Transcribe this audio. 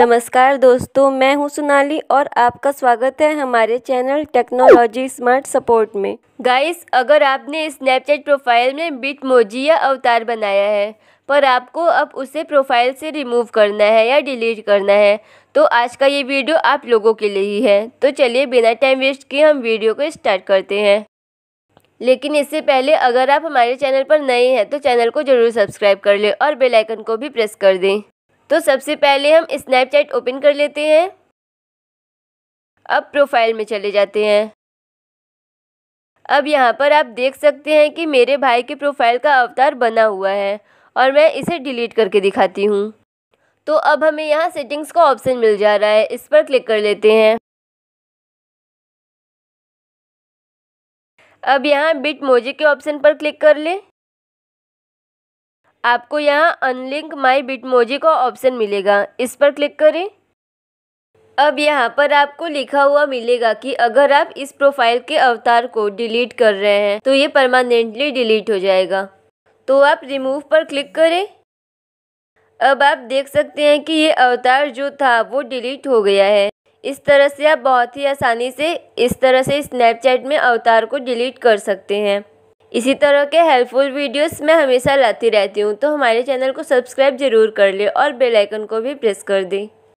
नमस्कार दोस्तों मैं हूं सोनाली और आपका स्वागत है हमारे चैनल टेक्नोलॉजी स्मार्ट सपोर्ट में गाइस अगर आपने स्नैपचैट प्रोफाइल में बिट मोजी या अवतार बनाया है पर आपको अब उसे प्रोफाइल से रिमूव करना है या डिलीट करना है तो आज का ये वीडियो आप लोगों के लिए ही है तो चलिए बिना टाइम वेस्ट किए हम वीडियो को स्टार्ट करते हैं लेकिन इससे पहले अगर आप हमारे चैनल पर नए हैं तो चैनल को ज़रूर सब्सक्राइब कर लें और बेल आइकन को भी प्रेस कर दें तो सबसे पहले हम स्नैपचैट ओपन कर लेते हैं अब प्रोफाइल में चले जाते हैं अब यहाँ पर आप देख सकते हैं कि मेरे भाई के प्रोफाइल का अवतार बना हुआ है और मैं इसे डिलीट करके दिखाती हूँ तो अब हमें यहाँ सेटिंग्स का ऑप्शन मिल जा रहा है इस पर क्लिक कर लेते हैं अब यहाँ बिट मोजे के ऑप्शन पर क्लिक कर लें आपको यहाँ अनलिंक माई बिटमोजी का ऑप्शन मिलेगा इस पर क्लिक करें अब यहाँ पर आपको लिखा हुआ मिलेगा कि अगर आप इस प्रोफाइल के अवतार को डिलीट कर रहे हैं तो ये परमानेंटली डिलीट हो जाएगा तो आप रिमूव पर क्लिक करें अब आप देख सकते हैं कि ये अवतार जो था वो डिलीट हो गया है इस तरह से आप बहुत ही आसानी से इस तरह से स्नैपचैट में अवतार को डिलीट कर सकते हैं इसी तरह के हेल्पफुल वीडियोस मैं हमेशा लाती रहती हूँ तो हमारे चैनल को सब्सक्राइब ज़रूर कर लें और बेल आइकन को भी प्रेस कर दें